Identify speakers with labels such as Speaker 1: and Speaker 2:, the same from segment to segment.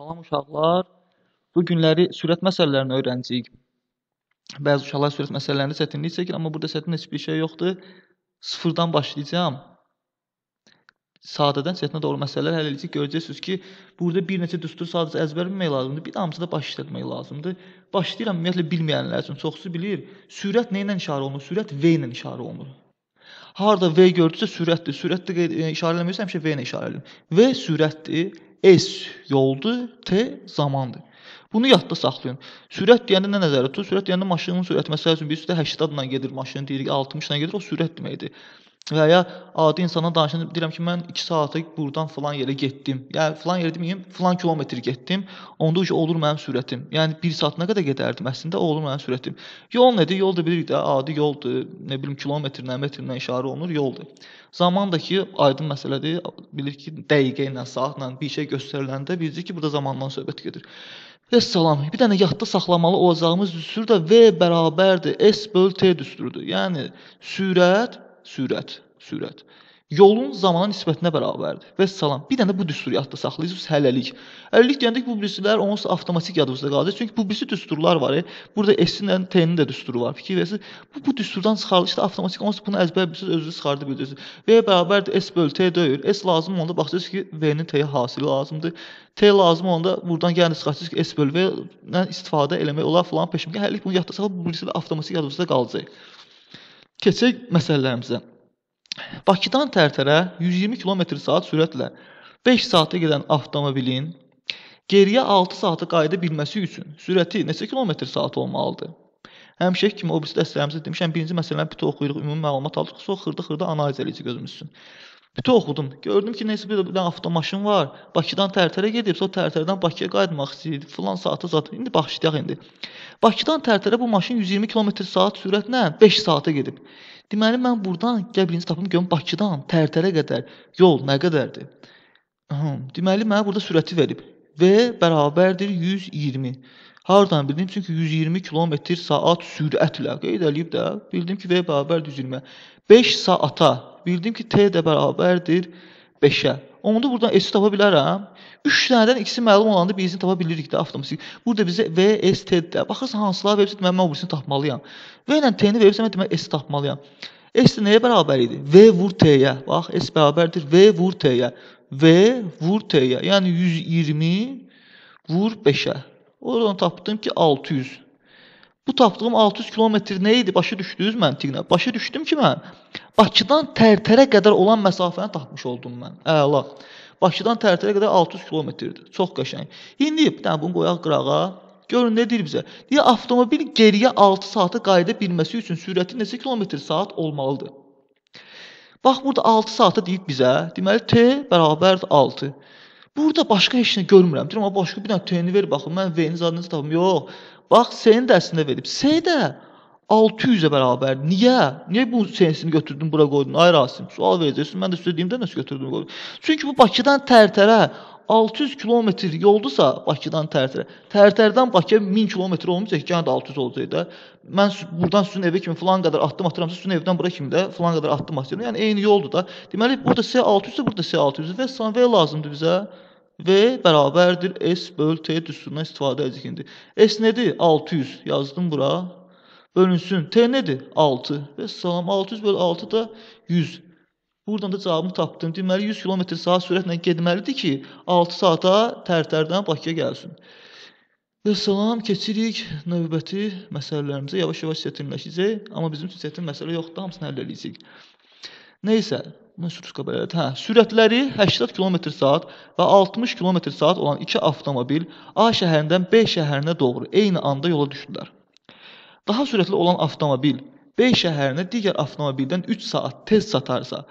Speaker 1: Salam uşaqlar. Bu günləri sürət məsələlərini öyrənəcəyik. Bəzi uşaqlar sürət məsələlərində çətinlik çəkir, amma burada çətin heç bir şey yoxdur. Sıfırdan başlayacağam. Sadədən çətinə doğru məsələlər həll edəcəyik. Görəcəksiniz ki, burada bir neçə düstur sadəcə əzbər bilmək lazımdır. Bir damcı da baş işlətmək lazımdır. Başlayıram ümumiyyətlə bilməyənlər üçün. Çoxsu bilir. Sürət nə ilə işarə olunur? Sürət V ilə işarə olunur. Harda V gördüsə sürətdir. Sürətdir e, işarə eləmirsə həmişə V ilə işarə eləyin. V sürətdir. S yoldur, T zamandır. Bunu yadda saxlayın. Sürət deyəndə nə nəzərdə tutulur? Sürət deyəndə maşının sürəti məsəl üçün biz də 80 adla gedir, maşın deyirik 60 ilə gedir, o sürət deməkdir. Və ya adi insana danışan deyirəm ki, mən 2 saata burdan filan yerə getdim. Yəni filan yerə deməyim, filan kilometr getdim. Onda o olur mənim sürətim. Yəni 1 saat nə qədər gedərdim əslində, o olur mənim sürətim. Yol nədir? Yol da bilirik də, adi yoldur. Nə bilim kilometrlə, metrlə işarə olunur, yoldur. Zaman da ki, aydın məsələdir. Bilir ki, dəqiqə ilə, saatla bir şey göstəriləndə bilirik ki, burada zamandan söhbət gedir. Vəssalam. Bir dənə yadda saxlamalı olacağımız düstur da V bərabərdir S/T düsturudur. Yəni sürət sürət, sürət. Yolun zamana nisbətinə bərabərdir. Və salam. Bir dənə bu düsturu yadda saxlayırsınız hələlik. Hələlik deyəndə ki, bu bilgisilər onsuz avtomatik yadınızda qalacaq. Çünki bu bilgisi düsturlar var. E. Burada S-lə T-nin də düsturu var. Fikir versə, bu bu düsturdan çıxarılışda avtomatik onsuz bunu əzbər bilirsiniz, özünüz çıxarda bilirsiniz. Və bərabərdir S böl T deyil. S lazım olanda baxırsınız ki, V-nin T-yə hasili lazımdır. T lazım olanda buradan gəlin çıxartırsınız ki, S böl V-dən istifadə eləmək olar falan peşimə. Hələlik bunu yadda saxlayıb bu bilgisilər avtomatik yadınızda qalacaq. Keçək məsələlərimizə. Bakıdan Tərtərə 120 km/saat sürətlə 5 saata gedən avtomobilin geriyə 6 saata qayıda bilməsi üçün sürəti neçə km/saat olmalıdır? Həmişəki kimi o birisi dərslərimizdə demişəm, birinci məsələni bütöv oxuyuruq, ümumi məlumat alırıq, sonra xırda-xırda analiz eləyici gözümüz üçün. Bütün oxudum. Gördüm ki, nəsə bir də avtomaşın var. Bakıdan Tərtərə gedibsə, o Tərtərədən Bakıya qayıtmaq istəyir. Filan saata zat. İndi bağışlayaq indi. Bakıdan Tərtərə bu maşın 120 km/saat sürətlə 5 saata gedib. Deməli mən burdan gəbrinizi tapım görüm Bakıdan Tərtərə qədər yol nə qədərdir? Aha, deməli mənə burada sürəti verib. V bərabərdir 120. Hardan bildim? Çünki 120 km saat sürətlə qeyd eləyib də, bildim ki, V bərabərdir 120. 5 saata bildim ki, T də bərabərdir 5-ə. Onda buradan S tapa bilərəm. 3 dənədən ikisi məlum olanda birisini tapa bilirik də avtomatik. Burada bizə V, S, T-də. Baxırsan hansılar veribsə, mən mən o birisini tapmalıyam. V ilə T-ni veribsə, mən demək S tapmalıyam. S nəyə bərabər idi? V vur T-yə. Bax, S bərabərdir V vur T-yə. V vur T-yə. Yəni 120 vur 5-ə. Oradan tapdım ki 600. Bu tapdığım 600 kilometr nə idi? Başa düşdünüz məntiqlə? Başa düşdüm ki mən Bakıdan Tərtərə qədər olan məsafəni tapmış oldum mən. Əla. Bakıdan Tərtərə qədər 600 kilometrdir. Çox qəşəng. İndi bir dənə bunu qoyaq qırağa. Görün nə deyir bizə? Deyir avtomobil geriyə 6 saata qayıda bilməsi üçün sürəti neçə kilometr saat olmalıdır? Bax burada 6 saata deyib bizə. Deməli t bərabərdir 6. Burada başqa heç nə görmürəm. Deyirəm, amma başqa bir dənə T-ni ver baxım. Mən V-ni zadını tapım. Yox. Bax, S-ni də əslində verib. S də 600-ə bərabər. Niyə? Niyə bu sensini götürdün bura qoydun? Ay Rasim, sual verəcəksən. Mən də sizə deyim də nəsə götürdüm qoydum. Çünki bu Bakıdan tərtərə 600 kilometr yoldursa Bakıdan Tərtərə, Tərtərdən Bakıya 1000 kilometr olmayacaq, yenə də 600 olacaq da. Mən burdan sizin evə kimi falan qədər addım atıramsa, sizin evdən bura kimi də falan qədər addım atıram. Yəni eyni yoldur da. Deməli burada S600-dür, burada S600-dür və son V lazımdır bizə. V bərabərdir S böl T düsturundan istifadə edəcək indi. S nədir? 600 yazdım bura. Bölünsün. T nədir? 6. Və salam 600 böl 6 da 100. Buradan da cavabını tapdım. Deməli 100 km saat sürətlə getməlidir ki, 6 saata tərtərdən Bakıya gəlsin. Və salam, keçirik növbəti məsələlərimizə. Yavaş-yavaş çətinləşəcək, amma bizim üçün çətin məsələ yoxdur, hamısını həll edəcəyik. Nəysə, Məsutka belə. Hə, sürətləri 80 km/saat və 60 km/saat olan iki avtomobil A şəhərindən B şəhərinə doğru eyni anda yola düşdülər. Daha sürətli olan avtomobil B şəhərinə digər avtomobildən 3 saat tez çatarsa,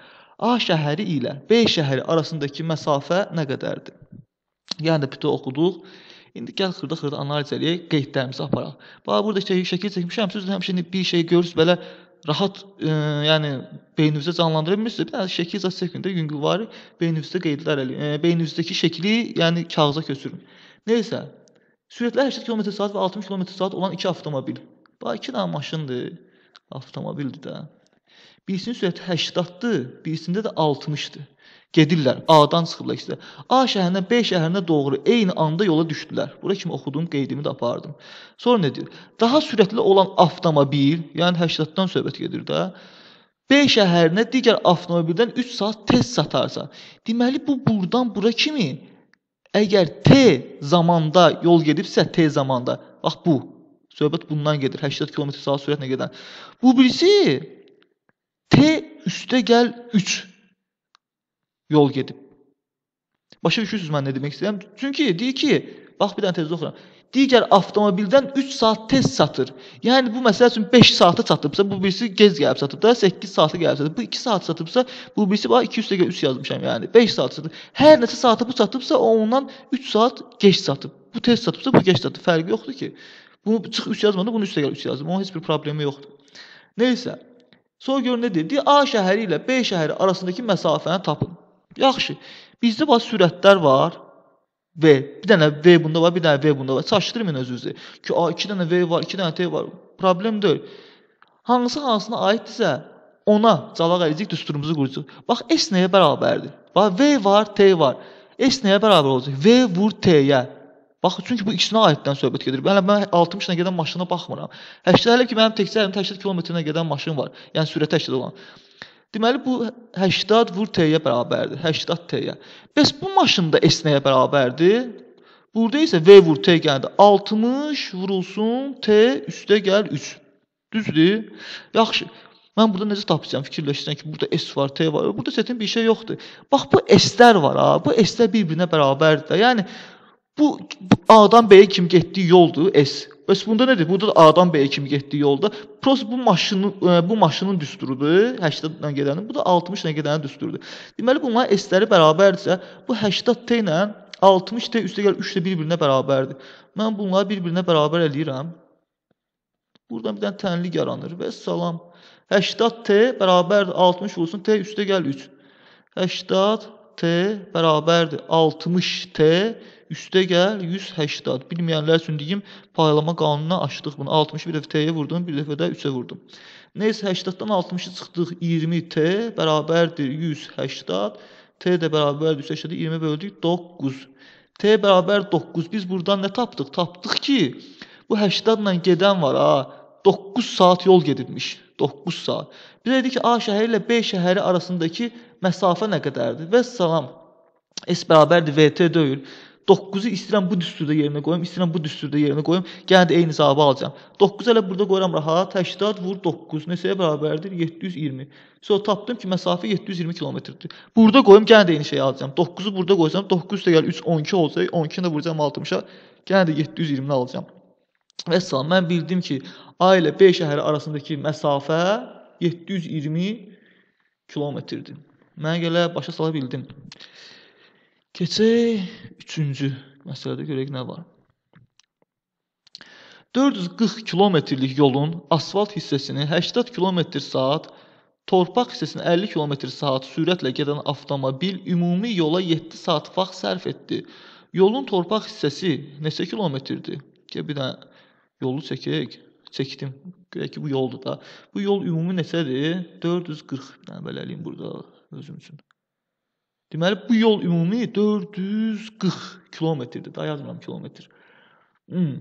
Speaker 1: A şəhəri ilə B şəhəri arasındakı məsafə nə qədərdir? Yəni də bütün oxuduq. İndi gəl xırda-xırda analiz eləyək, qeydlərimizi aparaq. Bax burada işte, şəkil çəkmişəm. Siz həmişə indi bir şey görürsüz belə rahat, e, yəni beyninizdə canlandıra bilmirsiniz. Bir dənə şəkil zət çəkin də yüngülvari beyninizdə qeydlər eləyin. E, beyninizdəki şəkli, yəni kağıza köçürün. Nəysə, sürətlə 80 km/saat və 60 km/saat olan iki avtomobil. Bax iki dənə maşındır, avtomobildir də. Birisinin sürəti 80-dır, birisində də 60-dır. Gedirlər, A-dan çıxıblar ikisi də. A şəhərindən B şəhərinə doğru eyni anda yola düşdülər. Bura kimi oxudum, qeydimi də apardım. Sonra nə deyir? Daha sürətli olan avtomobil, yəni 80-dan söhbət gedir də, B şəhərinə digər avtomobildən 3 saat tez satarsa, deməli bu burdan bura kimi əgər T zamanda yol gedibsə, T zamanda, bax bu söhbət bundan gedir. 80 km/saat sürətlə gedən. Bu birisi T üstə gəl 3 yol gedib. Başa düşürsüz mən nə demək istəyirəm? Çünki deyir ki, bax bir dənə tez oxuyuram. Digər avtomobildən 3 saat tez satır. Yəni bu məsəl üçün 5 saata çatıbsa, bu birisi gec gəlib çatıb da 8 saata gəlib çatıb. Bu 2 saat çatıbsa, bu birisi bax 2 üstə 3 yazmışam, yəni 5 saat çatıb. Hər neçə saata bu çatıbsa, o ondan 3 saat gec çatıb. Bu tez çatıbsa, bu gec çatıb. Fərqi yoxdur ki. Bunu çıx 3 yazmadı, bunu 3 gəl 3 yazdım. Onun heç bir problemi yoxdur. Nəysə, Sonra görün nə deyir? Deyir A şəhəri ilə B şəhəri arasındakı məsafəni tapın. Yaxşı. Bizdə bax sürətlər var. V. Bir dənə V bunda var, bir dənə V bunda var. Çaşdırmayın özünüzü. Ki A 2 dənə V var, 2 dənə T var. Problem deyil. Hansı hansına aiddirsə, ona calaq əlicik düsturumuzu qurucuq. Bax S nəyə bərabərdir? Bax V var, T var. S nəyə bərabər olacaq? V vur T-yə. Bax, çünki bu ikisinə aiddən söhbət gedir. Yəni mən 60-la gedən maşına baxmıram. 80 elə ki mənim təkcə 80 kilometrlə gedən maşın var. Yəni sürəti 80 olan. Deməli bu 80 vur t-yə bərabərdir. 80 t-yə. Bəs bu maşın da s-nəyə bərabərdir? Burada isə v vur t gəldi. 60 vurulsun t üstə gəl 3. Düzdür? Yaxşı. Mən burada necə tapacağam? Fikirləşirsən ki, burada S var, T var. Burada çətin bir şey yoxdur. Bax bu S-lər var ha. Bu S-lər bir-birinə bərabərdir. Yəni Bu A'dan B'yə kimi getdiyi yoldur S. Bəs bunda nədir? Burada da A'dan B'yə kimi getdiyi yolda prosta bu maşının e, bu maşının düsturudur 80-dən gedənin. Bu da 60-dan gedənin düsturudur. Deməli bunların S-ləri bərabərdirsə, bu 80T ilə 60T üstəgəl 3 də bir-birinə bərabərdir. Mən bunları bir-birinə bərabər eləyirəm. Buradan bir dənə tənlik yaranır və salam. 80T bərabərdir 60 olsun T üstəgəl 3. 80T bərabərdir 60T Üstə gəl 180. Bilməyənlər üçün deyim, paylama qanununa açdıq bunu. 60 bir dəfə T-yə vurdum, bir dəfə də 3-ə vurdum. Neysə 80-dan 60-ı çıxdıq 20T bərabərdir 180. T də bərabərdir 180-i 20 böldük 9. T bərabər 9. Biz burdan nə tapdıq? Tapdıq ki, bu 80-la gedən var ha. 9 saat yol gedibmiş. 9 saat. Biz dedik ki, A şəhəri ilə B şəhəri arasındakı məsafə nə qədərdir? Və salam. S bərabərdir VT deyil. 9-u istəyirəm bu düsturda yerinə qoyum, istəyirəm bu düsturda yerinə qoyum, yenə də eyni cavabı alacam. 9 hələ burada qoyuram rahat, 80 vur 9 neçəyə bərabərdir? 720. Sonra tapdım ki, məsafə 720 kilometrdir. Burada qoyum, yenə də eyni şeyi alacam. 9-u burada qoysam, 9 da gəl 3 12 olacaq, 12-ni də vuracam 60-a, yenə də 720-ni alacam. Və salam, mən bildim ki, A ilə B şəhəri arasındakı məsafə 720 kilometrdir. Mən gələ başa sala bildim. Keçək üçüncü məsələdə görək nə var. 440 kilometrlik yolun asfalt hissəsini 80 kilometr saat, torpaq hissəsini 50 kilometr saat sürətlə gedən avtomobil ümumi yola 7 saat vaxt sərf etdi. Yolun torpaq hissəsi neçə kilometrdir? Ki bir dənə yolu çəkək. Çəkdim. Görək ki, bu yoldur da. Bu yol ümumi neçədir? 440. Mən belə eləyim burada özüm üçün. Deməli bu yol ümumi 440 kilometrdir. Da yazmıram kilometr. Hmm.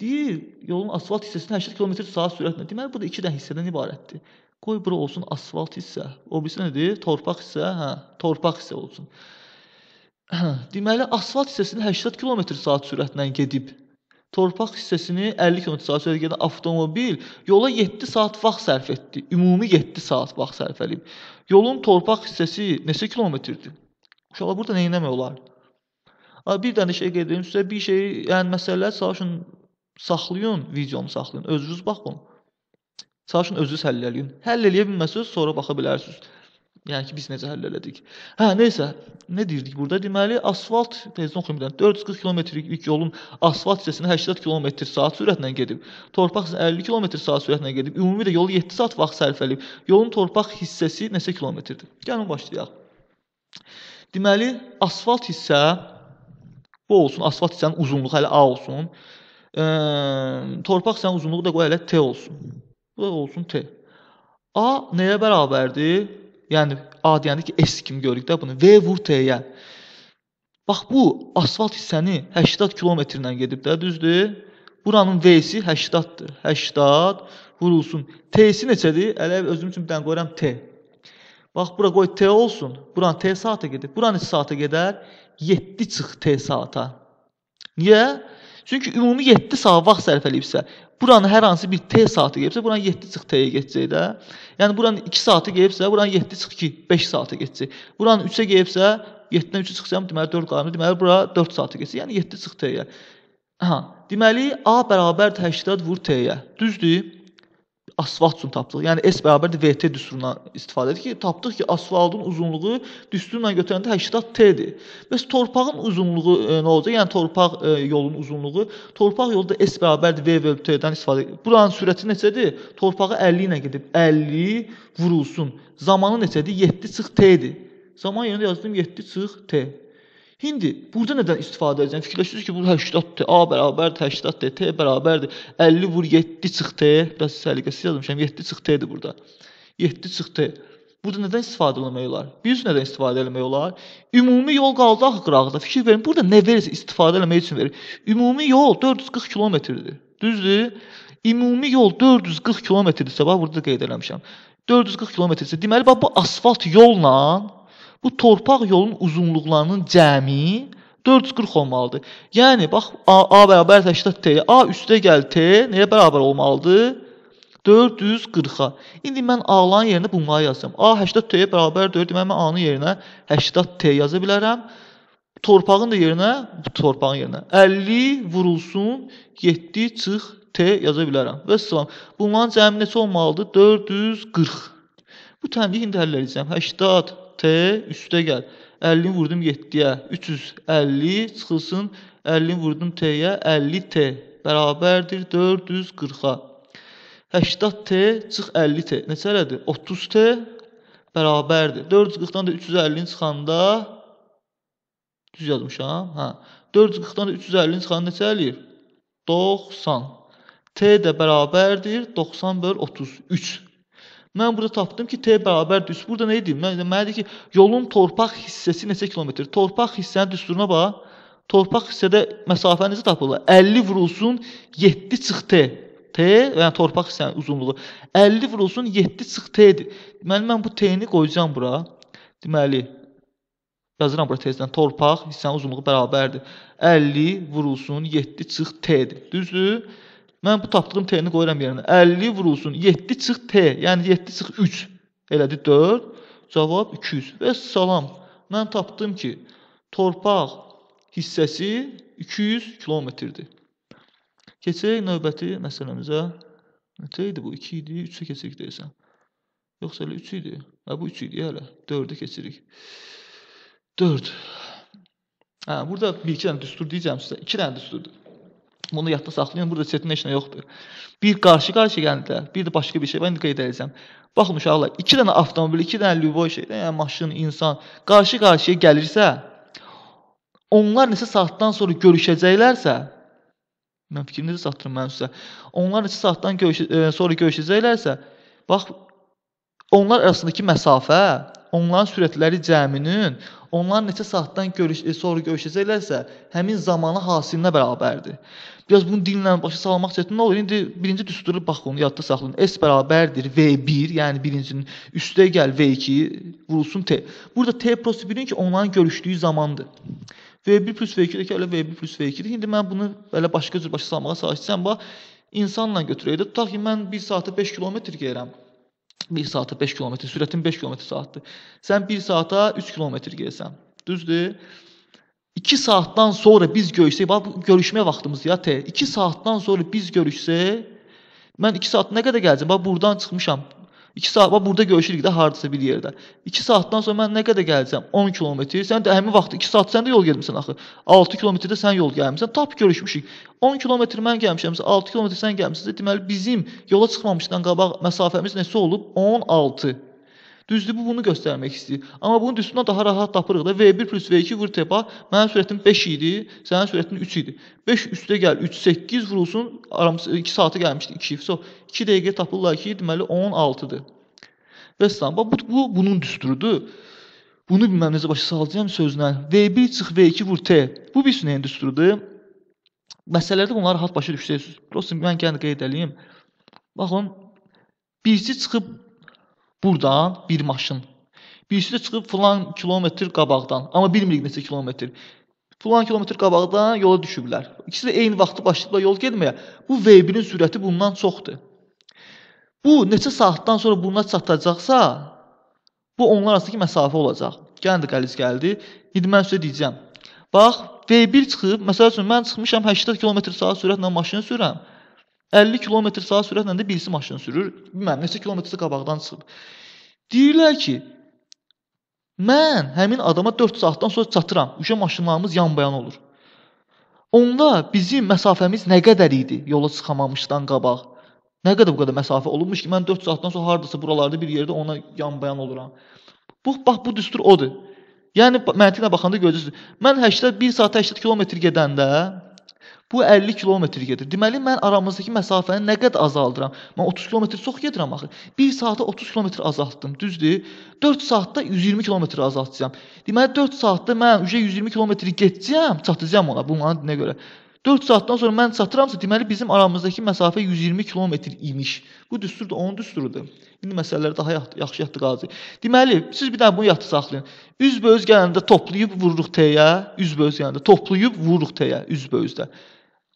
Speaker 1: Deyir, yolun asfalt hissəsində 80 km saat sürətlə. Deməli bu da 2 dənə hissədən ibarətdir. Qoy bura olsun asfalt hissə. O birisi nədir? Torpaq hissə, hə, torpaq hissə olsun. Deməli asfalt hissəsində 80 km saat sürətlə gedib torpaq hissəsini 50 km saat sürətlə gedən avtomobil yola 7 saat vaxt sərf etdi. Ümumi 7 saat vaxt sərf edib. Yolun torpaq hissəsi neçə kilometrdir? Uşaqlar burada nə etmək olar? Bir dənə şey qeyd edim sizə, bir şey, yəni məsələlər çalışın saxlayın, videonu saxlayın, özünüz baxın. Çalışın özünüz həll eləyin. Həll eləyə bilməsəz sonra baxa bilərsiniz. Yəni ki, biz necə həll elədik? Hə, nəysə, nə deyirdik burada? Deməli, asfalt tezdən oxuyum 440 kilometrlik yolun asfalt hissəsinə 80 km/saat sürətlə gedib. Torpaq isə 50 km/saat sürətlə gedib. Ümumi də yolu 7 saat vaxt sərf edib. Yolun torpaq hissəsi neçə kilometrdir? Gəlin başlayaq. Deməli, asfalt hissə bu olsun, asfalt hissənin uzunluğu hələ A olsun. E, torpaq hissənin uzunluğu da qoy hələ T olsun. Bu da olsun T. A nəyə bərabərdir? Yəni A deyəndə ki, S kimi görürük də bunu. V vur T-yə. Bax bu asfalt hissəni 80 kilometrlə gedib də, düzdür? Buranın V-si 80-dır. 80 vurulsun. T-si neçədir? Elə özüm üçün bir dənə qoyuram T. Bax bura qoy T olsun. Buran T saata gedib. Buran neçə saata gedər? 7 çıx T saata. Niyə? Çünki ümumi 7 saat vaxt sərf eləyibsə, buranın hər hansı bir T saatı gəlibsə, buranın 7 çıx T-yə getəcək də. Yəni buranın 2 saatı gəlibsə, buranın 7 çıx 2, 5 saatı getəcək. Buranın 3-ə gəlibsə, 7-dən 3-ü çıxsam, deməli 4 qalır. Deməli bura 4 saatı getəcək. Yəni 7 çıx T-yə. Aha. Deməli A bərabər 80 vur T-yə. Düzdür? asfalt üçün tapdıq. Yəni S bərabərdir VT düsturuna istifadə edir ki, tapdıq ki, asfaltın uzunluğu düsturla götürəndə 80 T-dir. Bəs torpağın uzunluğu e, nə olacaq? Yəni torpaq e, yolun uzunluğu, torpaq yolu da S bərabərdir V bölü T-dən istifadə edir. Buranın sürəti neçədir? Torpağı 50 ilə gedib 50 vurulsun. Zamanı neçədir? 7 çıx T-dir. Zaman yönündə yazdım 7 çıx T. İndi burada nədən istifadə edəcəm? Fikirləşirsiniz ki, bu 80-dir, A bərabərdir 80-dir, T bərabərdir. 50 vur 7 çıxdı. Bəs səliqəsiz yazmışam, 7 çıxdı burada. 7 çıxdı. Burada nədən istifadə etmək olar? Bir üz nədən istifadə etmək olar? Ümumi yol qaldı axı qırağda. Fikir verin, burada nə verirsə istifadə etmək üçün verir. Ümumi yol 440 kilometrdir. Düzdür? Ümumi yol 440 kilometrdirsə, bax burada qeyd eləmişəm. 440 kilometrdirsə, deməli bax bu asfalt yolla bu torpaq yolun uzunluqlarının cəmi 440 olmalıdır. Yəni bax A, A bərabər 80 T, A üstə gəl T nəyə bərabər olmalıdır? 440-a. İndi mən A-ların yerinə bunları yazacağam. A 80 T-yə bərabərdir. Deməli mən A-nın yerinə 80 T yaza bilərəm. Torpağın da yerinə, bu torpağın yerinə 50 vurulsun 7 çıx T yaza bilərəm. Və salam. Bunların cəmi neçə olmalıdır? 440. Bu təmyiyi indi həll edəcəm. 80 T üstə gəl. 50 vurdum 7-yə. 350 çıxılsın 50 vurdum T-yə. 50 T bərabərdir 440-a. 80 T çıx 50 T. Neçə elədi? 30 T bərabərdir. 440-dan da 350-ni çıxanda düz yazmışam. Hə. 440-dan da 350-ni çıxanda neçə eləyir? 90. T də bərabərdir 90 böl 33. Mən burada tapdım ki, T bərabər düz. Burada nə edim? Mən mənə dedi ki, yolun torpaq hissəsi neçə kilometr? Torpaq hissənin düsturuna bax. Torpaq hissədə məsafənizi tapırlar. 50 vurulsun 7 çıx T. T, yəni torpaq hissənin uzunluğu 50 vurulsun 7 çıx T-dir. Deməli mən bu T-ni qoyacağam bura. Deməli yazıram bura tezdən torpaq hissənin uzunluğu bərabərdir. 50 vurulsun 7 çıx T-dir. Düzdür? Mən bu tapdığım T-ni qoyuram yerinə. 50 vurulsun 7 çıx T, yəni 7 çıx 3 elədi 4. Cavab 200. Və salam. Mən tapdım ki, torpaq hissəsi 200 kilometrdir. Keçək növbəti məsələmizə. Nə idi bu? 2 idi, 3-ə keçirik deyəsən. Yoxsa elə 3 idi? Hə bu 3 idi hələ. 4-ə keçirik. 4. Hə burada bir iki dənə düstur deyəcəm sizə. 2 dənə düsturdur. Bunu yadda saxlayın, burada çətin heç nə yoxdur. Bir qarşı-qarşı gəldilər, bir də başqa bir şey var, indi qeyd edəcəm. Baxın uşaqlar, 2 dənə avtomobil, 2 dənə lüboy şey, yəni maşın, insan qarşı-qarşıya gəlirsə, onlar neçə saatdan sonra görüşəcəklərsə, mən fikrinizi çatdırım mən sizə. Onlar neçə saatdan görüş e, sonra görüşəcəklərsə, bax onlar arasındakı məsafə onların sürətləri cəminin onlar neçə saatdan görüş e, sonra görüşəcəklərsə, həmin zamanı hasilinə bərabərdir. Biraz bunu dinlə başa salmaq çətin olur. İndi birinci düsturu bax onu yadda saxlayın. S bərabərdir V1, yəni birincinin üstə gəl V2 vurulsun T. Burada T prosedürün ki, onların görüşdüyü zamandır. V1 plus V2-də ki, elə V1 plus V2-dir. İndi mən bunu belə başqa cür başa salmağa çalışacağam. Bax, insanla götürəydə tutaq ki, mən 1 saata 5 kilometr gedirəm. 1 saata 5 km, sürətin 5 km saatdır. Sən 1 saata 3 km gedəsən. Düzdür? 2 saatdan sonra biz görüşsək, bax bu görüşmə vaxtımız ya T. 2 saatdan sonra biz görüşsək, mən 2 saat nə qədər gələcəm? Bax burdan çıxmışam. 2 saat var, burada görüşürük də hardasa bir yerdə. 2 saatdan sonra mən nə qədər gəlsəm, 10 kilometr. Sən də həmin vaxt 2 saat sən də yol getmisən axı. 6 kilometrdə sən yol gəlmisən, tap görüşmüşük. 10 kilometr mən gəlmişəmsə, 6 kilometr sən gəlmisən. Deməli bizim yola çıxmamışdan qabaq məsafəmiz nəsə olub? 16 Düzdür, bu bunu göstərmək istəyir. Amma bunun düsturuna daha rahat tapırıq da. V1 plus V2 vur tepa. Mənim sürətim 5 idi, sənin sürətin 3 idi. 5 üstə gəl, 3, 8 vurulsun, aramız 2 saata gəlmişdi 2. So, 2 dəqiqə tapırlar ki, deməli 16-dır. Və salam, bu, bu bunun düsturudur. Bunu bilməmizə başa salacağım sözlə. V1 çıx V2 vur T. Bu bir sünəyin düsturudur. Məsələlərdə bunları rahat başa düşsəyiz. Prosta mən gəlin qeyd edəyim. Baxın, birisi çıxıb Buradan bir maşın. Birisi də çıxıb filan kilometr qabaqdan, amma bilmirik neçə kilometr. Filan kilometr qabaqdan yola düşüblər. İkisi də eyni vaxtda başlayıblar yol getməyə. Bu V1-in sürəti bundan çoxdur. Bu neçə saatdan sonra buna çatacaqsa, bu onlar arasındakı məsafə olacaq. Gəldi qəliz gəldi. İndi mən sizə deyəcəm. Bax, V1 çıxıb, məsəl üçün mən çıxmışam 80 km/saat sürətlə maşını sürəm. 50 km saat sürətlə də birisi maşını sürür. Bilmən neçə kilometrsə qabaqdan çıxıb. Deyirlər ki, mən həmin adama 4 saatdan sonra çatıram. Uşa maşınlarımız yanbayan olur. Onda bizim məsafəmiz nə qədər idi yola çıxamamışdan qabaq? Nə qədər bu qədər məsafə olunmuş ki, mən 4 saatdan sonra hardasa buralarda bir yerdə ona yanbayan oluram. Bu bax bu düstur odur. Yəni məntiqlə baxanda görürsüz. Mən 80 1 saat 80 kilometr gedəndə Bu 50 kilometr gedir. Deməli mən aramızdakı məsafəni nə qədər azaldıram? Mən 30 kilometr çox gedirəm axı. 1 saata 30 kilometr azaltdım, düzdür? 4 saatda 120 kilometr azaltacağam. Deməli 4 saatda mən uje 120 kilometri getcəm, çatacağam ona bu mənə görə. 4 saatdan sonra mən çatıramsa, deməli bizim aramızdakı məsafə 120 kilometr imiş. Bu düstur da onun düsturudur. İndi məsələləri daha yaxşı yadda qalacaq. Deməli, siz bir dənə bunu yadda saxlayın. Üzbəüz gələndə toplayıb vururuq T-yə, üzbəüz gələndə toplayıb vururuq T-yə, üzbəüzdə. Üz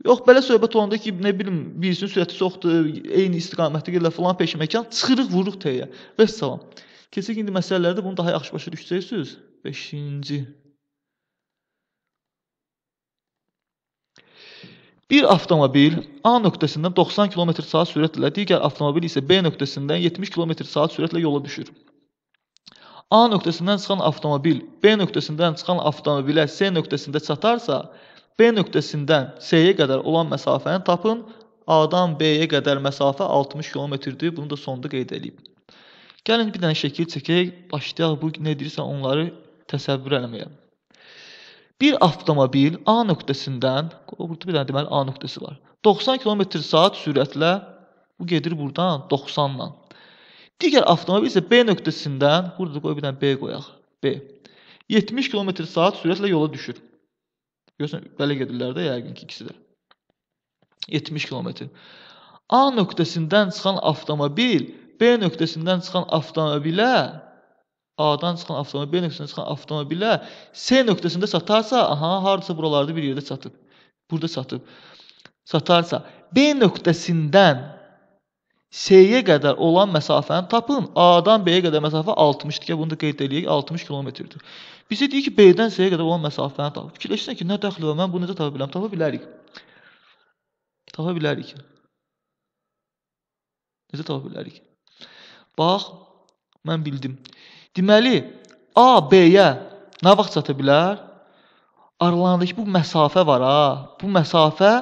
Speaker 1: Yox, belə söhbət olanda ki, nə bilim, birisinin sürəti çoxdur, eyni istiqamətdə gedirlər falan peşməkan, çıxırıq, vururuq təyə. Və salam. Keçək indi məsələlərdə bunu daha yaxşı başa düşəcəksiniz. 5-ci. Bir avtomobil A nöqtəsindən 90 km/h sürətlə, digər avtomobil isə B nöqtəsindən 70 km/h sürətlə yola düşür. A nöqtəsindən çıxan avtomobil B nöqtəsindən çıxan avtomobilə C nöqtəsində çatarsa, B nöqtəsindən C-yə qədər olan məsafəni tapın. A-dan B-yə qədər məsafə 60 kilometrdir. Bunu da sonda qeyd edib. Gəlin bir dənə şəkil çəkək, başlayaq bu nə deyirsə onları təsəvvür eləməyə. Bir avtomobil A nöqtəsindən, burada bir dənə deməli A nöqtəsi var. 90 km/saat sürətlə bu gedir burdan 90-la. Digər avtomobil isə B nöqtəsindən, burada qoy bir dənə B qoyaq. B. 70 km/saat sürətlə yola düşür. Görürsən, belə gedirlər də yəqin ki, ikisi də. 70 kilometr. A nöqtəsindən çıxan avtomobil B nöqtəsindən çıxan avtomobilə A-dan çıxan avtomobil, B nöqtəsindən çıxan avtomobilə C nöqtəsində çatarsa, aha, hardasa buralarda bir yerdə çatıb. Burada çatıb. Çatarsa B nöqtəsindən S-yə qədər olan məsafəni tapın. A-dan B-yə qədər məsafə 60-dır ki, bunu da qeyd eləyək, 60 kilometrdir. Bizə deyir ki, B-dən S-yə qədər olan məsafəni tap. Fikirləşsən ki, nə dəxli var? Mən bunu necə tapa bilərəm? Tapa bilərik. Tapa bilərik. Necə tapa bilərik? Bax, mən bildim. Deməli, A B-yə nə vaxt çata bilər? Aralarındakı bu məsafə var ha. Bu məsafə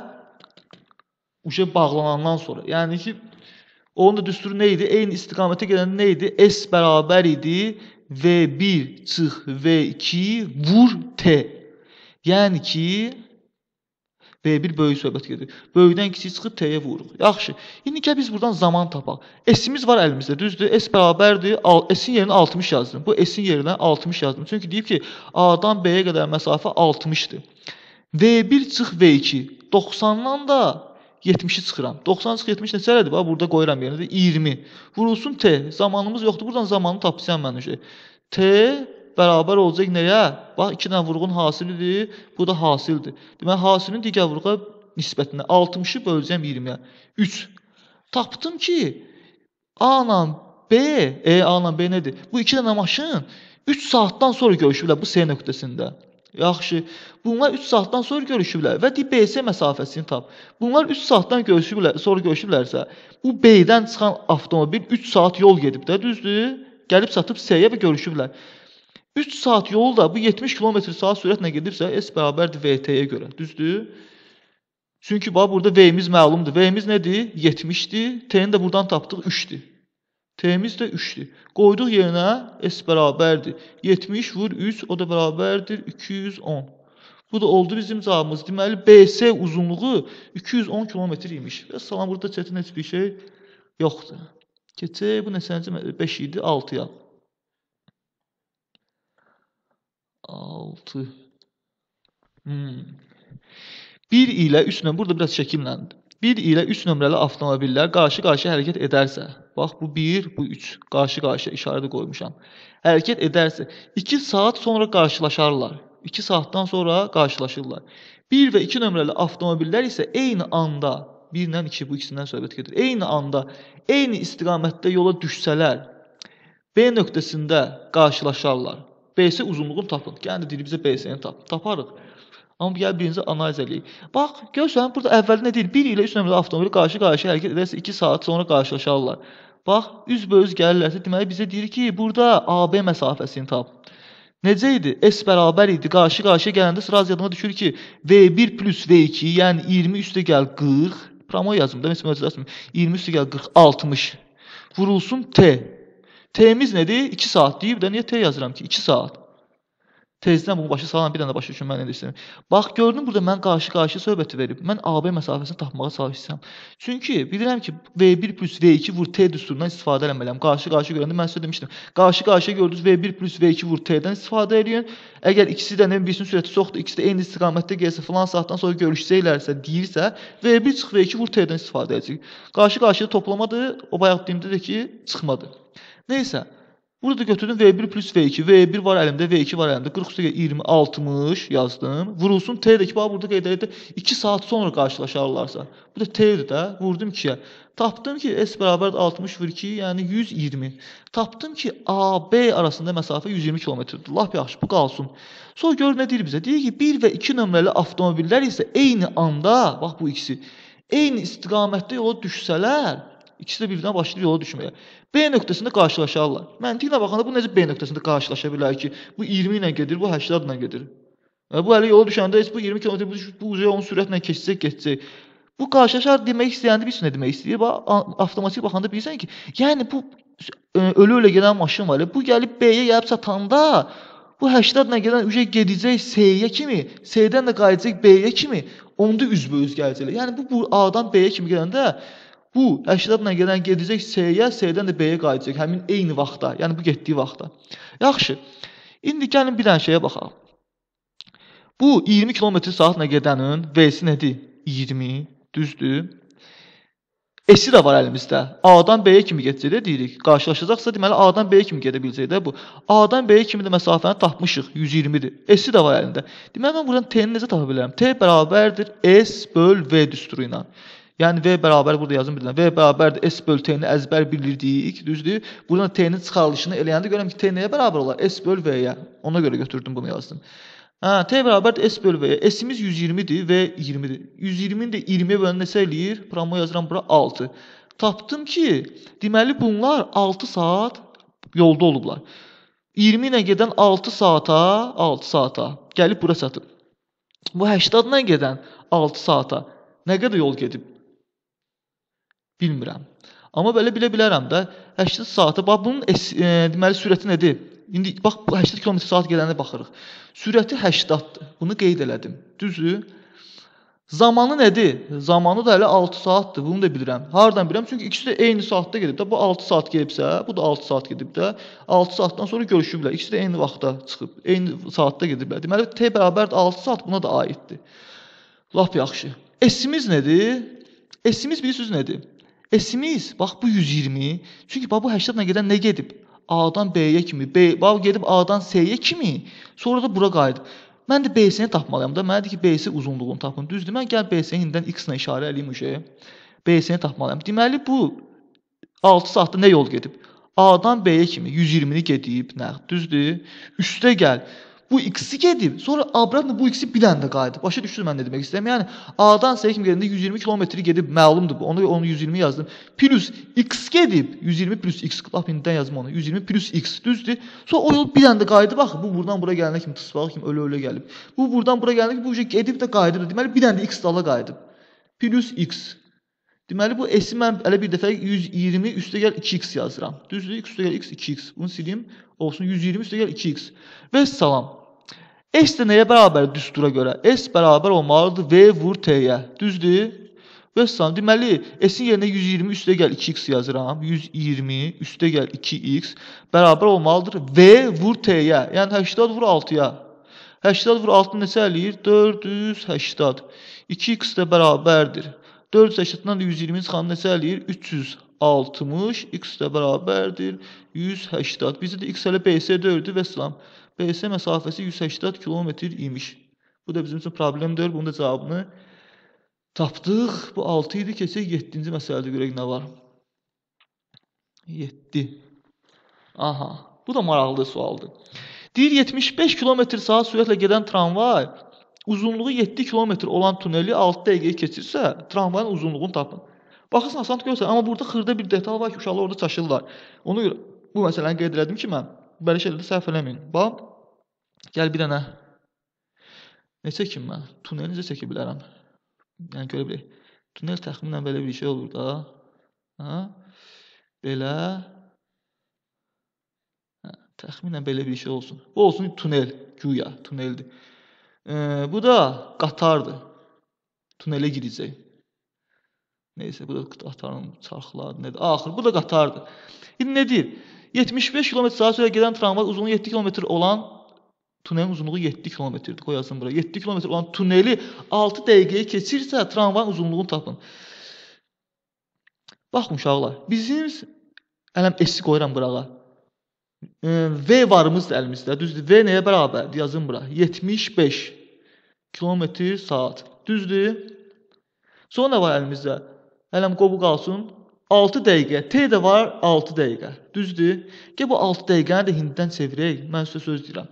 Speaker 1: uşa bağlanandan sonra. Yəni ki, Onun da düsturu neydi? Eyni istiqamete gelen neydi? S beraber idi. V1 çıx V2 vur T. Yəni ki V1 böyük söhbət gedir. Böyükdən kiçik çıxıb T-yə vururuq. Yaxşı. İndi ki biz buradan zaman tapaq. S-imiz var əlimizdə, düzdür? S bərabərdir. S-in yerinə 60 yazdım. Bu S-in yerinə 60 yazdım. Çünki deyib ki, A-dan B-yə qədər məsafə 60-dır. V1 çıx V2 90-dan da 70-i çıxıram. 90 çıx 70 neçələdir? Bax burada qoyuram yerinə 20. Vurulsun T. Zamanımız yoxdur. Buradan zamanı tapsam mən şey. T bərabər olacaq nəyə? Bax 2 dənə vurğun hasilidir. Bu da hasildir. Deməli hasilin digər vurğuna nisbətinə 60-ı böləcəm 20-yə. 3. Tapdım ki, A ilə B, E A ilə B nədir? Bu 2 dənə maşın 3 saatdan sonra görüşüblər bu C nöqtəsində. Yaxşı. Bunlar 3 saatdan sonra görüşüblər və deyib BC məsafəsini tap. Bunlar 3 saatdan görüşüblər, sonra görüşüblərsə, bu B-dən çıxan avtomobil 3 saat yol gedib də, düzdür? Gəlib çatıb C-yə və görüşüblər. 3 saat yol da bu 70 km/saat sürətlə gedibsə, S bərabərdir VT-yə görə, düzdür? Çünki bax burada V-imiz məlumdur. V-imiz nədir? 70-dir. T-ni də buradan tapdıq 3-dür. T-miz də 3-dür. Qoyduq yerinə S bərabərdir. 70 vur 3 o da bərabərdir 210. Bu da oldu bizim cavabımız. Deməli BS uzunluğu 210 km imiş. Və salam burada çətin heç bir şey yoxdur. Keçək bu neçənci 5 idi 6-ya. 6 hmm. 1 ilə 3 ilə burada biraz şəkilləndir. 1 ilə 3 nömrəli avtomobillər qarşı-qarşıya hərəkət edərsə, bax bu 1, bu 3 qarşı-qarşıya işarə də qoymuşam. Hərəkət edərsə 2 saat sonra qarşılaşarlar. 2 saatdan sonra qarşılaşırlar. 1 və 2 nömrəli avtomobillər isə eyni anda 1 ilə 2 bu ikisindən söhbət gedir. Eyni anda eyni istiqamətdə yola düşsələr B nöqtəsində qarşılaşarlar. BS uzunluğunu tapın. Yəni dilimizə BS-ni tap. Taparıq. Amma gəl birinci analiz eləyək. Bax, görsən burada əvvəldə nə deyir? 1 ilə 3 nömrəli avtomobil qarşı-qarşıya hərəkət edərsə 2 saat sonra qarşılaşarlar. Bax, üzbəüz gəlirlərsə, deməli bizə deyir ki, burada AB məsafəsini tap. Necə idi? S bərabər idi. Qarşı-qarşıya gələndə sıra az yadıma düşür ki, V1 plus V2, yəni 20 üstə gəl 40, promo yazım da, məsələn, yazım. 20 üstə gəl 40, 60. Vurulsun T. T-miz nədir? 2 saat deyib də niyə T yazıram ki? 2 saat. Tezdən bunu başa salan bir anda başa düşün mən edirsən. Bax gördün burada mən qarşı-qarşı söhbəti verib. Mən AB məsafəsini tapmağa çalışırsam. Çünki bilirəm ki V1 + V2 vur T düsturundan istifadə etməliyəm. Qarşı-qarşı görəndə mən sizə demişdim. Qarşı-qarşıya gördünüz V1 + V2 vur T-dən istifadə edin. Əgər ikisi də nə birisinin sürəti çoxdur, ikisi də eyni istiqamətdə gəlsə, filan saatdan sonra görüşsələrsə, deyirsə, V1 çıx V2 vur T-dən istifadə edəcək. Qarşı-qarşıya toplamadı, o bayaq deyimdə də ki, çıxmadı. Nəysə, Burada da götürdüm V1 plus V2. V1 var əlimdə, V2 var əlimdə. 40 üstə 20, 60 yazdım. Vurulsun T-də ki, bax burada qeyd edildi. 2 saat sonra qarşılaşarlarsa. Bu da T-dir də. Vurdum 2-yə. Tapdım ki, S bərabər 60 vur 2, yəni 120. Tapdım ki, AB arasında məsafə 120 kilometrdir. Lap yaxşı, bu qalsın. Sonra gör nə deyir bizə. Deyir ki, 1 və 2 nömrəli avtomobillər isə eyni anda, bax bu ikisi, eyni istiqamətdə yola düşsələr, İkisi də birdən başlayır yola düşməyə. B nöqtəsində qarşılaşarlar. Məntiqlə baxanda bu necə B nöqtəsində qarşılaşa bilər ki, bu 20 ilə gedir, bu 80 ilə gedir. Və bu hələ yola düşəndə heç bu 20 km bu, bu uca onun sürətlə keçəcək, keçəcək. Bu qarşılaşar demək istəyəndə bilirsən nə demək istəyir. Bax, avtomatik baxanda bilirsən ki, yəni bu ölü-ölə gedən maşın var. Bu gəlib B-yə gəlib çatanda bu 80 ilə gedən uca gedəcək C-yə kimi, C-dən də qayıdacaq B-yə kimi, onda üzbə-üz gələcəklər. Yəni bu, bu A-dan B-yə kimi gedəndə Bu əşrabla gələn gedəcək C-yə, C-dən də B-yə qayıdacaq həmin eyni vaxtda, yəni bu getdiyi vaxtda. Yaxşı. İndi gəlin bir dənə şeyə baxaq. Bu 20 km/saatla gedənin V-si nədir? 20, düzdür? S-i də var əlimizdə. A-dan B-yə kimi gedəcək də deyirik. Qarşılaşacaqsa deməli A-dan B-yə kimi gedə biləcək də bu. A-dan B-yə kimi də məsafəni tapmışıq, 120-dir. S-i də var əlində. Deməli mən buradan T-ni necə tapa bilərəm? T bərabərdir S böl V düsturu ilə. Yəni V bərabər burada yazım bir dənə. V bərabərdir S böl T-ni əzbər bilirdik, düzdür? Buradan T-nin çıxarılışını eləyəndə görürəm ki, T nəyə bərabər olar? S böl V-yə. Ona görə götürdüm bunu yazdım. Hə, T bərabərdir S böl V-yə. S-imiz 120-dir, V 20-dir. 120-ni də 20-yə bölən neçə eləyir? Promo yazıram bura 6. Tapdım ki, deməli bunlar 6 saat yolda olublar. 20 ilə gedən 6 saata, 6 saata gəlib bura çatıb. Bu 80 ilə gedən 6 saata nə qədər yol gedib? Bilmirəm. Amma belə bilə bilərəm də 80 saata. Bax bunun e, deməli sürəti nədir? İndi bax bu 80 km/saat gedəndə baxırıq. Sürəti 80-dır. Bunu qeyd elədim. Düzü? Zamanı nədir? Zamanı da hələ 6 saatdır. Bunu da bilirəm. Hardan bilirəm? Çünki ikisi də eyni saatda gedib də. Bu 6 saat gedibsə, bu da 6 saat gedib də. 6 saatdan sonra görüşüblər. İkisi də eyni vaxtda çıxıb, eyni saatda gediblər. Deməli T bərabərdir 6 saat. Buna da aiddir. Lap yaxşı. S-imiz nədir? S-imiz bilirsiniz nədir? S-imiz bax bu 120. Çünki bax bu 80 nəqədən nə gedib? A-dan B-yə kimi, B bax gedib A-dan C-yə kimi, sonra da bura qayıdıb. Mən də B-sini tapmalıyam da. Mənə deyir ki, B-si uzunluğunu tapın. Düzdür? Mən gəl B-sini indidən x-nə işarə eləyim uşa. B-sini tapmalıyam. Deməli bu 6 saatda nə yol gedib? A-dan B-yə kimi 120-ni gedib, nə? Düzdür? Üstə gəl. bu ikisi geldi. Sonra Abram da bu ikisi bilen de qayıdı. Başa düşdüm ben nə demek istəyirəm. yani a'dan dan s 120 kilometri gedib məlumdur bu. Onu onu 120 yazdım. Plus x gedib 120 plus x lap indidən yazdım onu. 120 plus x düzdür. Sonra o yol bilen də qayıdı. Bax bu buradan buraya gələnə kimi tısbağa kimi ölə-ölə gəlib. Bu buradan buraya gələnə kimi bu gedib de qayıdıb. Deməli bilen də x dala qayıdıb. Plus x Deməli bu s-i bir defa 120 üstte gel 2x yazıram. Düzdür? üstte gel x 2x. Bunu silim. olsun 120 üstə gəl 2x. Və salam. S də nəyə bərabərdir düstura görə? S bərabər olmalıdır V vur T-yə. Düzdür? Və salam. Deməli, S-in yerinə 120 üstə gəl 2x yazıram. 120 üstə gəl 2x bərabər olmalıdır V vur T-yə. Yəni 80 vur 6-ya. 80 vur 6 neçə eləyir? 480. 2x də bərabərdir. 480-dən də 120-ci xanı neçə eləyir? 300. 60 x də bərabərdir 180. Bizdə də x elə BC döyürdü və salam. BC məsafəsi 180 kilometr imiş. Bu da bizim üçün problem deyil. Bunun da cavabını tapdıq. Bu 6 idi. Keçək 7-ci məsələdə görək nə var. 7. Aha. Bu da maraqlı sualdır. Deyir 75 km saat sürətlə gedən tramvay uzunluğu 7 km olan tuneli 6 dəqiqəyə keçirsə, tramvayın uzunluğunu tapın. Baxırsan, sant görsən, amma burada xırda bir detal var ki, uşaqlar orada çaşırlar. Ona görə bu məsələni qeyd elədim ki, mən belə şeylərdə səhv eləməyin. Bax, gəl bir dənə neçə kim mən tunel necə çəkə bilərəm? Yəni görə bilək. Tunel təxminən belə bir şey olur da. Hə? Belə hə, təxminən belə bir şey olsun. Bu olsun tunel, güya tuneldir. E, bu da qatardır. Tunelə girəcək. Neysə, bu da qatarın çarxları nədir? Axır, bu da qatardır. İndi nə deyir? 75 km/s gedən tramvay uzunluğu 7 km olan tunelin uzunluğu 7 kilometrdir. Qoyasın bura. 7 kilometr olan tuneli 6 dəqiqəyə keçirsə tramvayın uzunluğunu tapın. Baxın uşaqlar, bizim ələm S qoyuram burağa. V varımızdır əlimizdə. Düzdür? V nəyə bərabərdir? Yazın bura. 75 kilometr saat. Düzdür? Sonra var əlimizdə Hələm qovu qalsın. 6 dəqiqə. T də var 6 dəqiqə. Düzdür? Gəl bu 6 dəqiqəni də hinddən çevirək. Mən sizə söz deyirəm.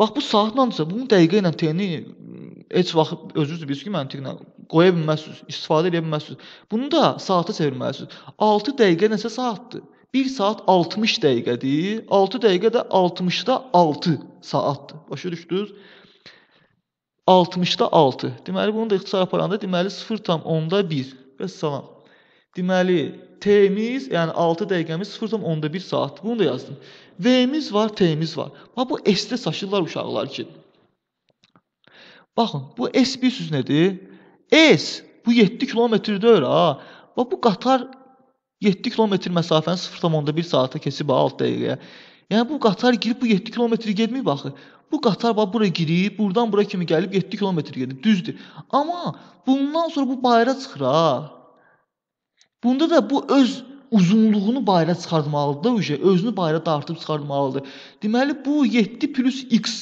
Speaker 1: Bax bu saatlancə bunu dəqiqə ilə T-ni heç vaxt özünüz bilirsiniz ki, məntiqlə qoya bilməzsiniz, istifadə edə bilməzsiniz. Bunu da saata çevirməlisiniz. 6 dəqiqə neçə saatdır? 1 saat 60 dəqiqədir. 6 dəqiqə də 60-da 6 saatdır. Başa düşdünüz? 60-da 6. Deməli bunun da ixtisar aparanda deməli 0.1 və salam. Deməli, T-miz, yəni 6 dəqiqəmiz 0.1 saatdır. Bunu da yazdım. V-miz var, T-miz var. Bax bu S-də saşırlar uşaqlar ki. Baxın, bu S bilirsiniz nədir? S bu 7 kilometrdir ha. Bax bu qatar 7 kilometr məsafəni 0.1 saata keçib 6 dəqiqəyə. Yəni bu qatar girib bu 7 kilometri getmir baxı. Bu qatar bax bura girib, burdan bura kimi gəlib 7 kilometr gedib, düzdür. Amma bundan sonra bu bayıra çıxır ha. Bunda da bu öz uzunluğunu bayıra çıxartmalıdır da, özünü bayıra dartıb çıxartmalıdır. Deməli bu 7 x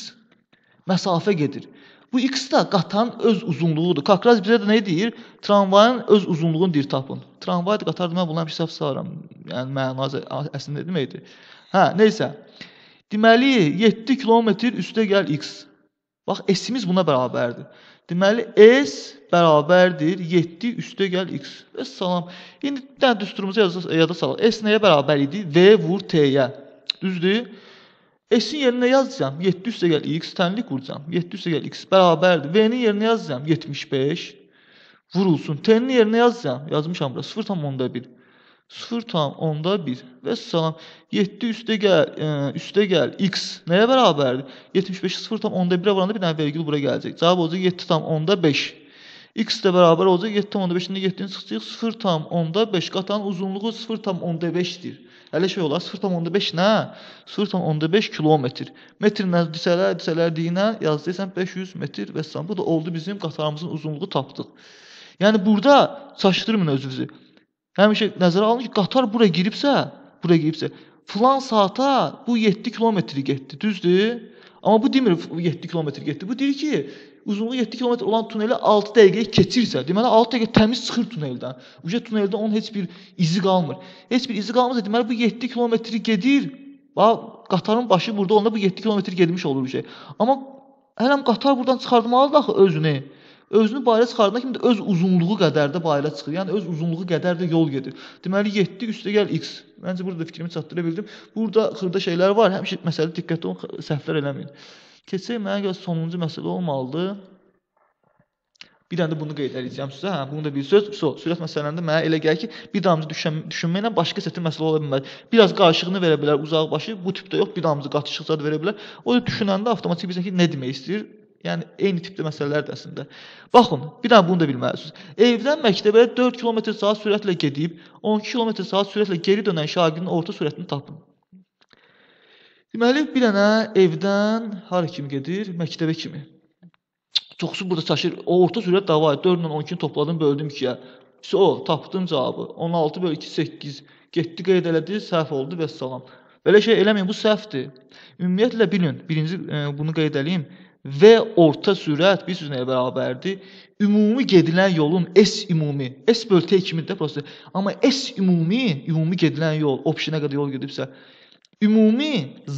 Speaker 1: məsafə gedir. Bu x də qatarın öz uzunluğudur. Kakraz bizə də nə deyir? Tramvayın öz uzunluğunu deyir tapın. Tramvay da qatar demək bundan bir səhv salıram. Yəni məna əslində deməkdir. Hə, nə isə. Deməli, 7 kilometr üstə gəl x. Bax, s-imiz buna bərabərdir. Deməli, s bərabərdir 7 üstə gəl x. Və salam. İndi də düsturumuzu yada, yada salaq. S nəyə bərabər idi? V vur t-yə. Düzdür? S-in yerinə yazacağım. 7 üstə gəl x. Tənlik vuracağım. 7 üstə gəl x bərabərdir. V-nin yerinə yazacağım. 75 vurulsun. T-nin yerinə yazacağım. Yazmışam bura. 0,1. 0,1 və salam 7 üstə gəl, ə, üstə gəl x nəyə bərabərdir? 75-i 0,1-ə vuranda bir dənə vergül bura gələcək. Cavab olacaq 7,5. x də bərabər olacaq 7,5-dən 7-ni çıxacaq 0,5 qatanın uzunluğu 0,5-dir. Hələ şey olar 0,5 nə? 0,5 kilometr. Metrindən desələr, desələr deyinə yazdıysan 500 metr və salam. Bu da oldu bizim qatarımızın uzunluğu tapdıq. Yəni burada çaşdırmın özünüzü. Həmişə nəzərə alın ki, qatar bura giribsə, bura giribsə, filan saata bu 7 kilometri getdi, düzdür? Amma bu demir 7 kilometr getdi. Bu deyir ki, uzunluğu 7 kilometr olan tuneli 6 dəqiqəyə keçirsə, deməli 6 dəqiqə təmiz çıxır tuneldən. Uca tuneldə onun heç bir izi qalmır. Heç bir izi qalmırsa, deməli bu 7 kilometri gedir. Bax, qatarın başı burada onda bu 7 kilometr getmiş olur bir şey. Amma hələm qatar buradan çıxartmalıdır axı özünü özünü bayıra çıxardana kimi də öz uzunluğu qədər də bayıra çıxır. Yəni öz uzunluğu qədər də yol gedir. Deməli 7 üstə gəl x. Məncə burada fikrimi çatdıra bildim. Burada xırda şeylər var. Həmişə məsələ diqqətli olun, səhvlər eləməyin. Keçək mənə görə sonuncu məsələ olmalıdır. Bir dənə də bunu qeyd edəcəm sizə. Hə, bunu da bir söz. So, sürət məsələndə mənə elə gəlir ki, bir damcı düşən, düşünmə ilə başqa çətin məsələ ola bilməz. Biraz qarışığını verə bilər uzaq başı, bu tipdə yox, bir damcı qatışıqca da verə bilər. O da düşünəndə avtomatik bilirsən ki, nə demək istəyir, Yəni eyni tipli məsələlərdir əslində. Baxın, bir dənə bunu da bilməlisiniz. Evdən məktəbə 4 km/h sürətlə gedib 12 km/h sürətlə geri dönən şagirdin orta sürətini tapın. Deməli, bir dənə evdən hara kimi gedir? Məktəbə kimi. Çoxsu burada çaşır. O orta sürət dava 4 ilə 12-ni topladım, böldüm 2-yə. Pis o, tapdım cavabı. 16 böl 2 8. Getdi qeyd elədi, səhv oldu və salam. Belə şey eləməyin, bu səhvdir. Ümumiyyətlə bilin, birinci e, bunu qeyd eləyim. V orta sürət bir sürünəyə bərabərdir. Ümumi gedilən yolun S ümumi, S böltə 2-midir prosta. Amma S ümumi, ümumi gedilən yol, optionə qədər yol gedibsə, ümumi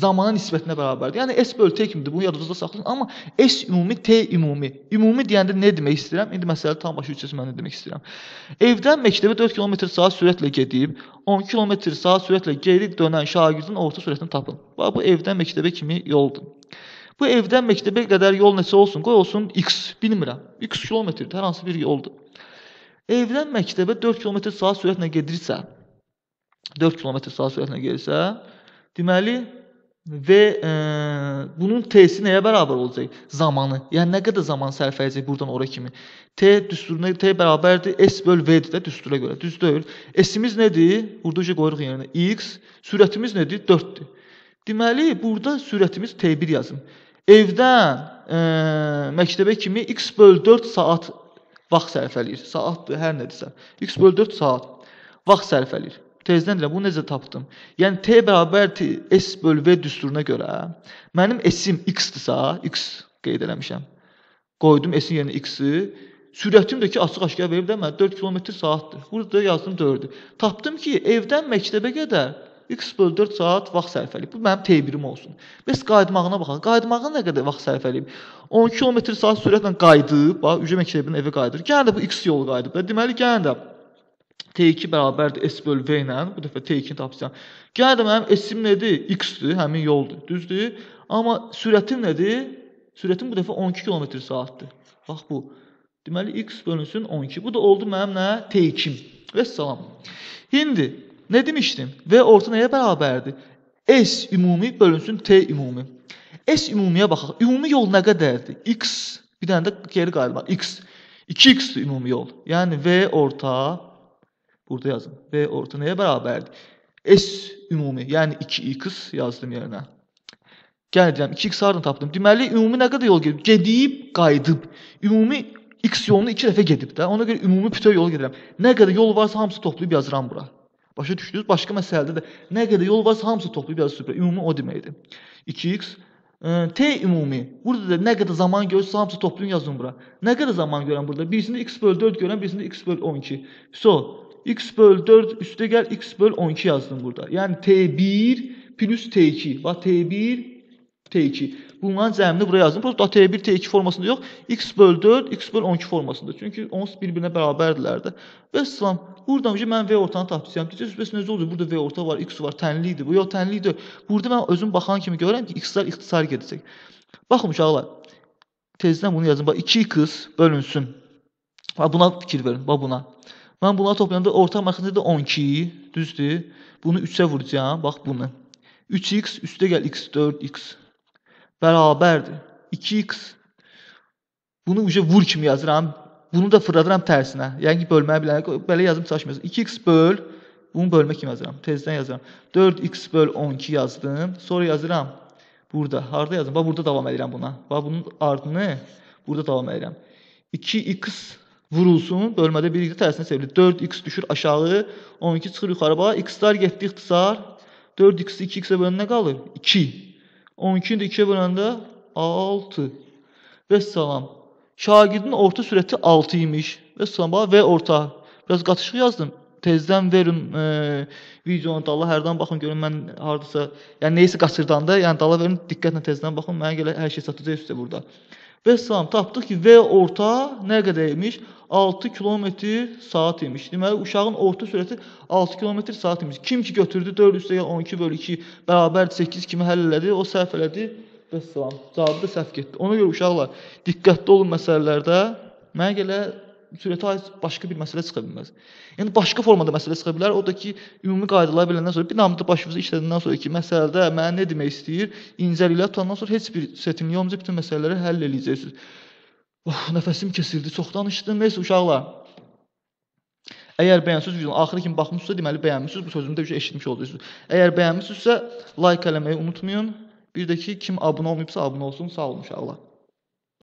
Speaker 1: zamana nisbətinə bərabərdir. Yəni S böltə 2-midir. Bunu yadınızda saxlayın. Amma S ümumi, T ümumi. Ümumi deyəndə nə demək istəyirəm? İndi məsələ tam başa düşürsüz mən nə demək istəyirəm. Evdən məktəbə 4 km/saat sürətlə gedib, 10 km/saat sürətlə geri dönən şagirdin orta sürətini tapın. Bax bu evdən məktəbə kimi yoldur. Bu evdən məktəbə qədər yol neçə olsun? Qoy olsun x, bilmirəm. X kilometrdir, hər hansı bir yoldur. Evdən məktəbə 4 km/saat sürətlə gedirsə, 4 km/saat sürətlə gedirsə, deməli və e, bunun t-si nəyə bərabər olacaq? Zamanı. Yəni nə qədər zaman sərf edəcək burdan ora kimi? T düsturuna t bərabərdir s böl v-dir də düstura görə. Düz deyil. S-imiz nədir? Burada ucu qoyuruq yerinə yəni? x. Sürətimiz nədir? 4-dür. Deməli burada sürətimiz t1 yazım evdən ə, e, məktəbə kimi x 4 saat vaxt sərf eləyir. Saatdır, hər nədirsə. x 4 saat vaxt sərf eləyir. Tezdən deyirəm, bunu necə tapdım? Yəni t bərabər s v düsturuna görə mənim s-im x-dirsə, x qeyd eləmişəm. Qoydum s-in yerinə x-i. Sürətim də ki, açıq-aşkar verib də mən 4 km saatdır. Burada yazdım 4-ü. Tapdım ki, evdən məktəbə qədər x 4 saat vaxt sərf eləyib. Bu mənim T1-im olsun. Bəs qayıtmağına baxaq. Qayıtmağa nə qədər vaxt sərf eləyib? 10 km saat sürətlə qayıdıb, bax, Ücə məktəbindən evə qayıdır. Gələn də bu x yolu qayıdıb. Deməli, gələn də T2 bərabərdir S bölü V ilə. Bu dəfə T2-ni tapacağam. Gələ də mənim S-im nədir? X-dir, həmin yoldur, düzdür? Amma sürətim nədir? Sürətim bu dəfə 12 km/saatdir. Bax bu. Deməli x bölünsün 12. Bu da oldu mənim nə? T2-im. Və salam. İndi Ne demiştim? V orta neye beraberdi? S ümumi bölünsün T ümumi. S ümumiyə bakalım. Ümumi yol ne qədərdir? X, bir dənə de geri qayıtmaq. X. 2x-dir ümumi yol. Yani V orta burada yazın. V orta neye beraberdi? S ümumi. Yani 2x yazdım yerine. Gəl deyirəm 2x hardan tapdım? Deməli ümumi ne kadar yol gedib? Gedib, qayıdıb. Ümumi x yolunu 2 defa gedib də. Ona göre ümumi bütöv yol gedirəm. Ne kadar yol varsa hamısı toplayıb yazıram buraya. Başa düşdünüz? başka məsələdə də nə qədər yol varsa hamısı toplayıb yazı süpürə. Ümumi o deməkdir. 2x e, T ümumi. Burada da ne kadar zaman görürsə hamısı toplayın yazın bura. Ne kadar zaman gören burada? Birisinde x böl 4 gören birisinde x bölü 12. So x böl 4 üstte gel x bölü 12 yazdım burada. Yani T1 plus T2. va T1 T2. Bunların cəmini bura yazdım. Prosta T1, T2 formasında yox, x böl 4, x böl 12 formasında. Çünki onlar bir-birinə bərabərdirlər də. Və salam, buradan ki, mən V ortanı tapacağam. Deyəcəksiniz, bəs necə olacaq? Burada V orta var, x var, tənlikdir. Bu yox, tənlikdir. Burada mən özüm baxan kimi görürəm ki, x-lər ixtisar gedəcək. Baxın uşaqlar, tezdən bunu yazın. Bax, 2x bölünsün. Bax, buna fikir verin, bax buna. Mən bunları toplayanda orta məxnədə 12, düzdür? Bunu 3-ə vuracağam, bax bunu. 3x üstə gəl x4, x beraberdir. 2x. Bunu uca vur kimi yazıram. Bunu da fırladıram tərsinə. Yəni ki, bölməni bilən, belə yazım çalışmıyorsun. 2x böl, bunu bölmə kimi yazıram. Tezdən yazıram. 4x böl 12 yazdım. Sonra yazıram. Burada. Harada yazdım? Bax, burada davam edirəm buna. Bax, bunun ardını burada davam edirəm. 2x vurulsun, bölmədə 1 tərsinə çevrilir. 4x düşür aşağı, 12 çıxır yuxarı. Bax, x-lar getdi ixtisar. 4x-i 2x-ə bölən nə qalır? 2. 12-ni də 2-yə böləndə 6. Vəssalam. Şagirdin orta sürəti 6 imiş. Vəssalam, bax V orta. Biraz qatışıq yazdım. Tezdən verin e, videonu dala hərdən baxın görün mən hardasa, yəni nəyisə qaçırdan da, yəni dala verin diqqətlə tezdən baxın. Mənə görə hər şey çatacaq üstə burada. Vəssalam, tapdıq ki, V orta nə qədər imiş? 6 km saat imiş. Deməli, uşağın orta sürəti 6 km saat imiş. Kim ki götürdü 4 üstə 12 bölü 2 bərabər 8 kimi həll elədi, o səhv elədi. Vəssalam, cavabı da səhv getdi. Ona görə uşaqlar, diqqətli olun məsələlərdə. Mənə gələ sürətə aid başqa bir məsələ çıxa bilməz. Yəni başqa formada məsələ çıxa bilər. O da ki, ümumi qaydalar biləndən sonra, bir namda başımıza işlədəndən sonra ki, məsələdə mənə nə demək istəyir, incəliklər tutandan sonra heç bir çətinlik olmayacaq, bütün məsələləri həll edəcəksiniz. Of, nəfəsim kəsildi. Çox danışdım. Nəysə uşaqlar. Əgər bəyənmisiniz videonu axırı kimi baxmısınızsa, deməli bəyənmisiniz. Bu sözümü də bir eşitmiş olacaqsınız. Əgər bəyənmisinizsə, like eləməyi unutmayın. Bir də ki, kim abunə olmayıbsa, abunə olsun. Sağ olun uşaqlar.